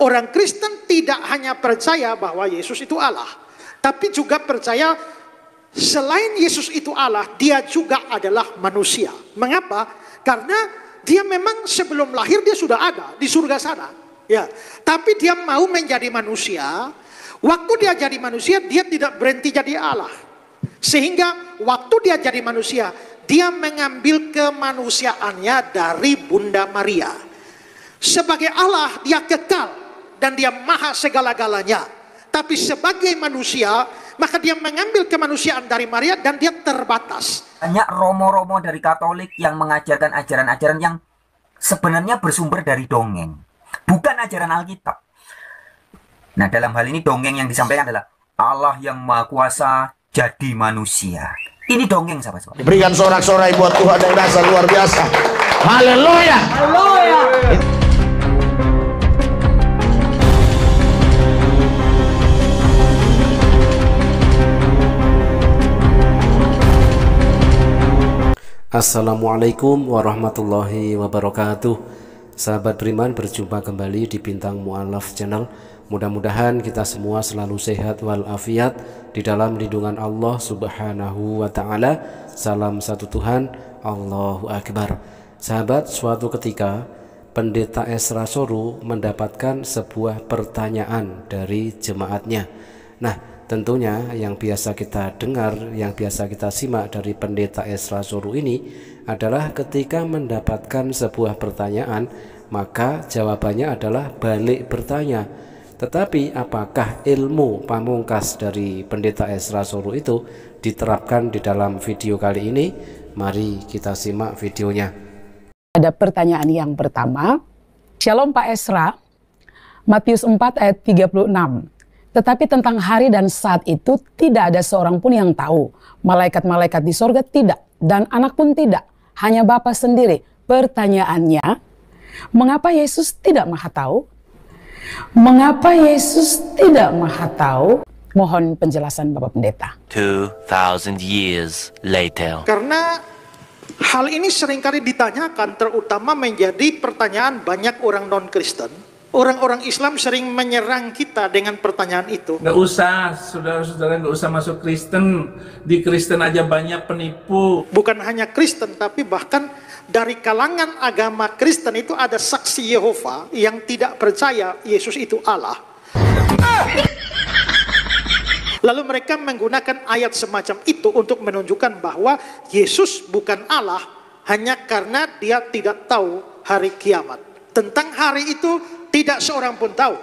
orang Kristen tidak hanya percaya bahwa Yesus itu Allah, tapi juga percaya selain Yesus itu Allah, dia juga adalah manusia. Mengapa? Karena dia memang sebelum lahir dia sudah ada di surga sana. Ya, tapi dia mau menjadi manusia. Waktu dia jadi manusia, dia tidak berhenti jadi Allah. Sehingga waktu dia jadi manusia, dia mengambil kemanusiaannya dari Bunda Maria. Sebagai Allah, dia kekal dan dia maha segala-galanya. Tapi sebagai manusia, maka dia mengambil kemanusiaan dari Maria dan dia terbatas. Banyak romo-romo dari Katolik yang mengajarkan ajaran-ajaran yang sebenarnya bersumber dari dongeng, bukan ajaran Alkitab. Nah, dalam hal ini dongeng yang disampaikan adalah Allah yang Maha Kuasa jadi manusia. Ini dongeng sahabat-sahabat. Berikan sorak-sorai buat Tuhan yang dasar luar biasa. Haleluya. Haleluya. Assalamualaikum warahmatullahi wabarakatuh Sahabat Beriman berjumpa kembali di Bintang Mu'alaf Channel Mudah-mudahan kita semua selalu sehat walafiat Di dalam lindungan Allah subhanahu wa ta'ala Salam satu Tuhan Allahu Akbar Sahabat suatu ketika Pendeta Esra Soru mendapatkan sebuah pertanyaan dari jemaatnya Nah Tentunya yang biasa kita dengar, yang biasa kita simak dari pendeta Esra Suru ini adalah ketika mendapatkan sebuah pertanyaan, maka jawabannya adalah balik bertanya. Tetapi apakah ilmu pamungkas dari pendeta Esra Suru itu diterapkan di dalam video kali ini? Mari kita simak videonya. Ada pertanyaan yang pertama. Shalom Pak Esra, Matius 4 ayat 36. Tetapi tentang hari dan saat itu tidak ada seorang pun yang tahu. Malaikat-malaikat di sorga tidak, dan anak pun tidak. Hanya Bapa sendiri. Pertanyaannya, mengapa Yesus tidak maha tahu? Mengapa Yesus tidak maha tahu? Mohon penjelasan Bapak Pendeta. 2000 years later. Karena hal ini seringkali ditanyakan terutama menjadi pertanyaan banyak orang non-Kristen Orang-orang Islam sering menyerang kita dengan pertanyaan itu. Nggak usah, saudara-saudara nggak usah masuk Kristen. Di Kristen aja banyak penipu. Bukan hanya Kristen, tapi bahkan dari kalangan agama Kristen itu ada saksi Yehova yang tidak percaya Yesus itu Allah. Lalu mereka menggunakan ayat semacam itu untuk menunjukkan bahwa Yesus bukan Allah hanya karena dia tidak tahu hari kiamat. Tentang hari itu tidak seorang pun tahu.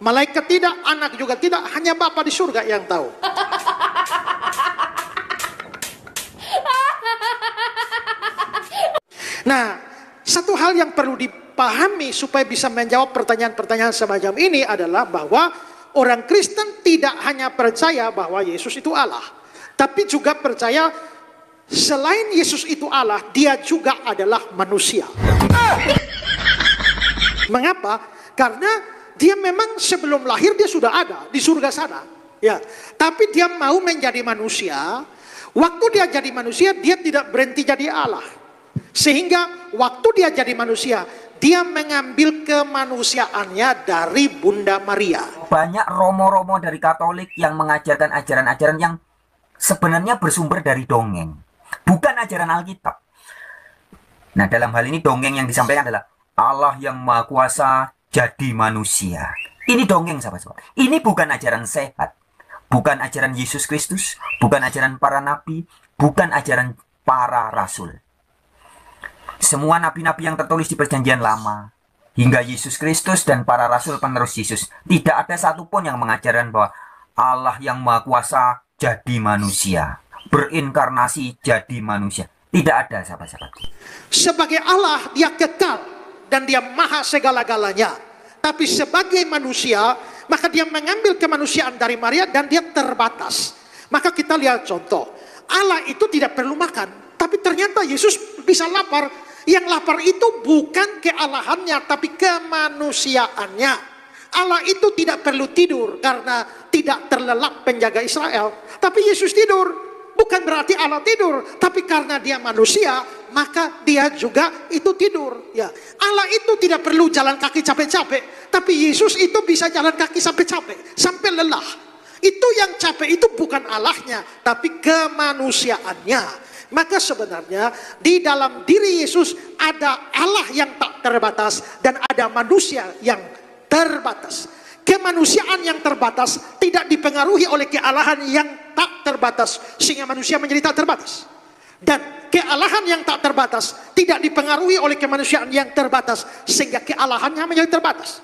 Malaikat tidak, anak juga tidak, hanya Bapak di surga yang tahu. Nah, satu hal yang perlu dipahami supaya bisa menjawab pertanyaan-pertanyaan semacam ini adalah bahwa orang Kristen tidak hanya percaya bahwa Yesus itu Allah, tapi juga percaya selain Yesus itu Allah, dia juga adalah manusia. Mengapa? Karena dia memang sebelum lahir dia sudah ada di surga sana. Ya, tapi dia mau menjadi manusia. Waktu dia jadi manusia, dia tidak berhenti jadi Allah. Sehingga waktu dia jadi manusia, dia mengambil kemanusiaannya dari Bunda Maria. Banyak romo-romo dari Katolik yang mengajarkan ajaran-ajaran yang sebenarnya bersumber dari dongeng, bukan ajaran Alkitab. Nah, dalam hal ini dongeng yang disampaikan adalah Allah yang Maha Kuasa jadi manusia. Ini dongeng sahabat-sahabat. Ini bukan ajaran sehat. Bukan ajaran Yesus Kristus, bukan ajaran para nabi, bukan ajaran para rasul. Semua nabi-nabi yang tertulis di perjanjian lama, hingga Yesus Kristus dan para rasul penerus Yesus, tidak ada satupun yang mengajarkan bahwa Allah yang Maha Kuasa jadi manusia, berinkarnasi jadi manusia. Tidak ada sahabat-sahabat. Sebagai Allah, dia kekal dan dia maha segala-galanya. Tapi sebagai manusia, maka dia mengambil kemanusiaan dari Maria dan dia terbatas. Maka kita lihat contoh, Allah itu tidak perlu makan, tapi ternyata Yesus bisa lapar. Yang lapar itu bukan kealahannya, tapi kemanusiaannya. Allah itu tidak perlu tidur karena tidak terlelap penjaga Israel. Tapi Yesus tidur, bukan berarti Allah tidur, tapi karena dia manusia, maka dia juga itu tidur. Ya, Allah itu tidak perlu jalan kaki capek-capek, tapi Yesus itu bisa jalan kaki sampai capek, sampai lelah. Itu yang capek itu bukan Allahnya, tapi kemanusiaannya. Maka sebenarnya di dalam diri Yesus ada Allah yang tak terbatas dan ada manusia yang terbatas. Kemanusiaan yang terbatas tidak dipengaruhi oleh kealahan yang tak terbatas sehingga manusia menjadi tak terbatas. Dan kealahan yang tak terbatas tidak dipengaruhi oleh kemanusiaan yang terbatas sehingga kealahannya menjadi terbatas.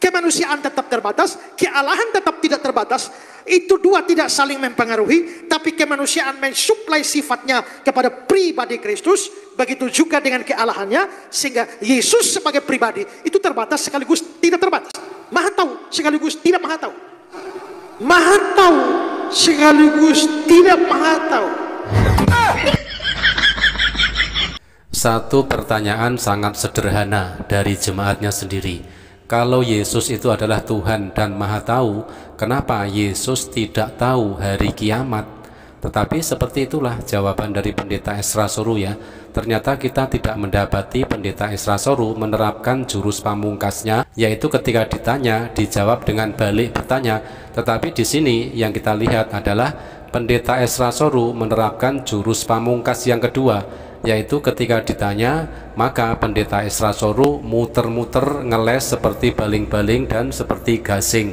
Kemanusiaan tetap terbatas, kealahan tetap tidak terbatas. Itu dua tidak saling mempengaruhi, tapi kemanusiaan mensuplai sifatnya kepada pribadi Kristus, begitu juga dengan kealahannya, sehingga Yesus sebagai pribadi itu terbatas sekaligus tidak terbatas. Maha tahu sekaligus tidak maha tahu. Maha tahu sekaligus tidak maha tahu. Satu pertanyaan sangat sederhana dari jemaatnya sendiri. Kalau Yesus itu adalah Tuhan dan Maha Tahu, kenapa Yesus tidak tahu hari kiamat? Tetapi seperti itulah jawaban dari pendeta Esra Soru ya. Ternyata kita tidak mendapati pendeta Esra Soru menerapkan jurus pamungkasnya, yaitu ketika ditanya dijawab dengan balik bertanya. Tetapi di sini yang kita lihat adalah pendeta Esra Soru menerapkan jurus pamungkas yang kedua, yaitu ketika ditanya maka pendeta Esra Soru muter-muter ngeles seperti baling-baling dan seperti gasing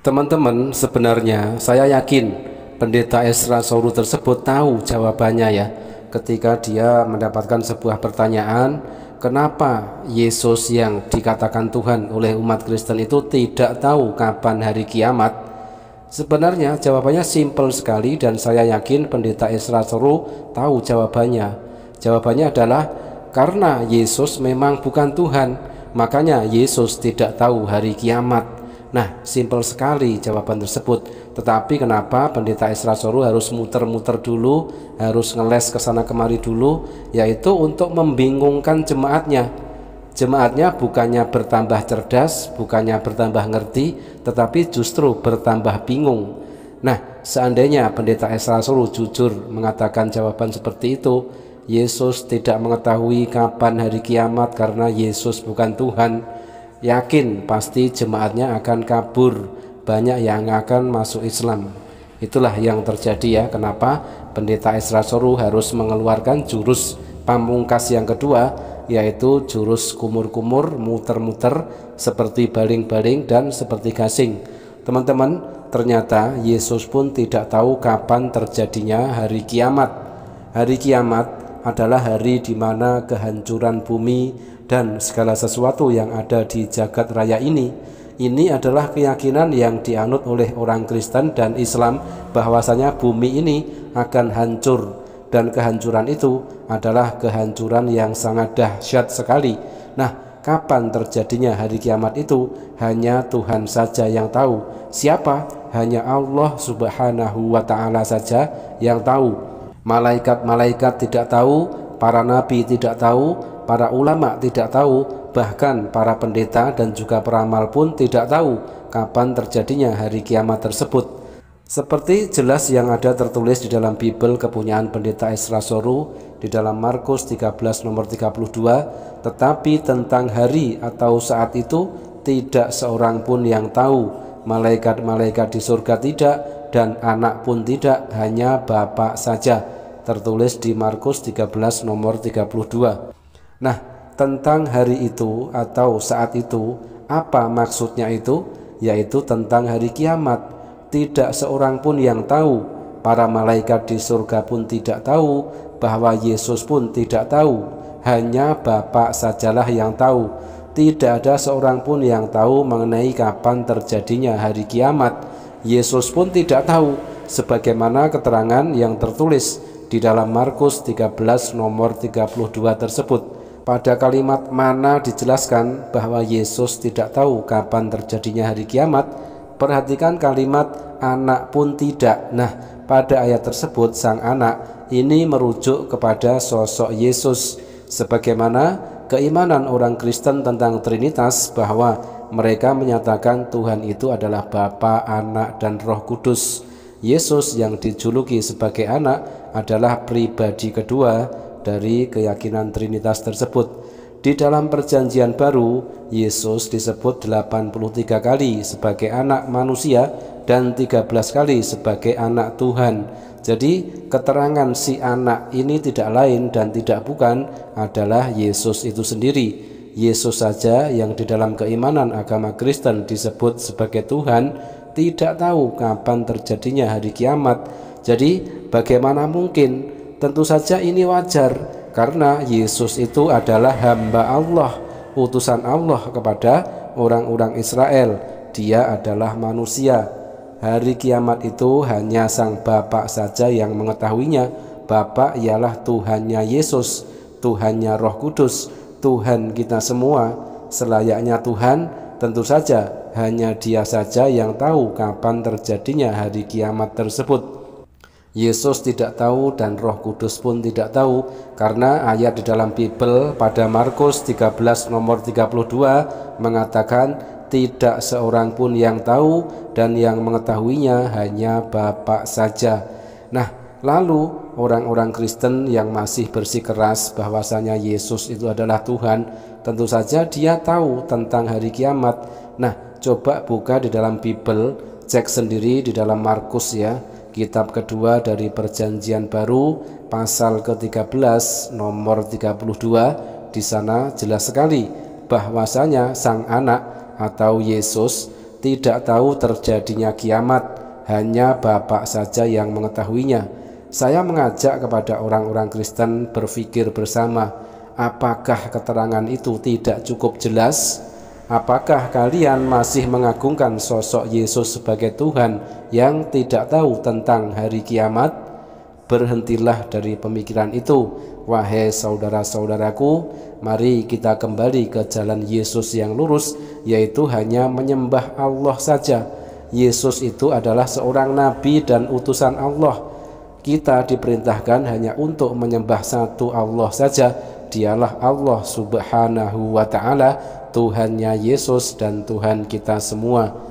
teman-teman sebenarnya saya yakin pendeta Esra Soru tersebut tahu jawabannya ya ketika dia mendapatkan sebuah pertanyaan kenapa Yesus yang dikatakan Tuhan oleh umat Kristen itu tidak tahu kapan hari kiamat Sebenarnya jawabannya simpel sekali dan saya yakin pendeta Esra soru tahu jawabannya. Jawabannya adalah karena Yesus memang bukan Tuhan, makanya Yesus tidak tahu hari kiamat. Nah, simpel sekali jawaban tersebut. Tetapi kenapa pendeta Isra Soru harus muter-muter dulu, harus ngeles ke sana kemari dulu, yaitu untuk membingungkan jemaatnya. Jemaatnya bukannya bertambah cerdas, bukannya bertambah ngerti, tetapi justru bertambah bingung. Nah, seandainya pendeta Esra Solo jujur mengatakan jawaban seperti itu, Yesus tidak mengetahui kapan hari kiamat karena Yesus bukan Tuhan. Yakin pasti jemaatnya akan kabur, banyak yang akan masuk Islam. Itulah yang terjadi ya. Kenapa pendeta Isra Soru harus mengeluarkan jurus pamungkas yang kedua yaitu jurus kumur-kumur, muter-muter seperti baling-baling dan seperti gasing. Teman-teman, ternyata Yesus pun tidak tahu kapan terjadinya hari kiamat. Hari kiamat adalah hari di mana kehancuran bumi dan segala sesuatu yang ada di jagat raya ini ini adalah keyakinan yang dianut oleh orang Kristen dan Islam bahwasanya bumi ini akan hancur dan kehancuran itu adalah kehancuran yang sangat dahsyat sekali. Nah, kapan terjadinya hari kiamat itu hanya Tuhan saja yang tahu. Siapa? Hanya Allah Subhanahu wa taala saja yang tahu. Malaikat-malaikat tidak tahu, para nabi tidak tahu, para ulama tidak tahu, bahkan para pendeta dan juga peramal pun tidak tahu kapan terjadinya hari kiamat tersebut. Seperti jelas yang ada tertulis di dalam Bible kepunyaan pendeta Esra Soru di dalam Markus 13 nomor 32, tetapi tentang hari atau saat itu tidak seorang pun yang tahu, malaikat-malaikat di surga tidak, dan anak pun tidak hanya bapak saja tertulis di Markus 13 nomor 32 nah tentang hari itu atau saat itu apa maksudnya itu yaitu tentang hari kiamat tidak seorang pun yang tahu para malaikat di surga pun tidak tahu bahwa Yesus pun tidak tahu hanya Bapak sajalah yang tahu tidak ada seorang pun yang tahu mengenai kapan terjadinya hari kiamat Yesus pun tidak tahu sebagaimana keterangan yang tertulis di dalam Markus 13 nomor 32 tersebut. Pada kalimat mana dijelaskan bahwa Yesus tidak tahu kapan terjadinya hari kiamat, perhatikan kalimat anak pun tidak. Nah, pada ayat tersebut sang anak ini merujuk kepada sosok Yesus sebagaimana keimanan orang Kristen tentang Trinitas bahwa mereka menyatakan Tuhan itu adalah Bapa, Anak, dan Roh Kudus. Yesus yang dijuluki sebagai anak adalah pribadi kedua dari keyakinan Trinitas tersebut. Di dalam perjanjian baru, Yesus disebut 83 kali sebagai anak manusia dan 13 kali sebagai anak Tuhan. Jadi keterangan si anak ini tidak lain dan tidak bukan adalah Yesus itu sendiri Yesus saja yang di dalam keimanan agama Kristen disebut sebagai Tuhan tidak tahu kapan terjadinya hari kiamat. Jadi bagaimana mungkin? Tentu saja ini wajar karena Yesus itu adalah hamba Allah, utusan Allah kepada orang-orang Israel. Dia adalah manusia. Hari kiamat itu hanya sang Bapak saja yang mengetahuinya. Bapak ialah Tuhannya Yesus, Tuhannya Roh Kudus, Tuhan kita semua selayaknya Tuhan tentu saja hanya dia saja yang tahu kapan terjadinya hari kiamat tersebut Yesus tidak tahu dan Roh Kudus pun tidak tahu karena ayat di dalam Bible pada Markus 13 nomor 32 mengatakan tidak seorang pun yang tahu dan yang mengetahuinya hanya Bapak saja. Nah, Lalu orang-orang Kristen yang masih bersikeras bahwasanya Yesus itu adalah Tuhan, tentu saja dia tahu tentang hari kiamat. Nah, coba buka di dalam Bible, cek sendiri di dalam Markus ya, kitab kedua dari Perjanjian Baru, pasal ke-13 nomor 32. Di sana jelas sekali bahwasanya sang anak atau Yesus tidak tahu terjadinya kiamat, hanya Bapak saja yang mengetahuinya. Saya mengajak kepada orang-orang Kristen berpikir bersama, apakah keterangan itu tidak cukup jelas? Apakah kalian masih mengagungkan sosok Yesus sebagai Tuhan yang tidak tahu tentang hari kiamat? Berhentilah dari pemikiran itu, wahai saudara-saudaraku. Mari kita kembali ke jalan Yesus yang lurus, yaitu hanya menyembah Allah saja. Yesus itu adalah seorang nabi dan utusan Allah kita diperintahkan hanya untuk menyembah satu Allah saja dialah Allah subhanahu wa ta'ala Tuhannya Yesus dan Tuhan kita semua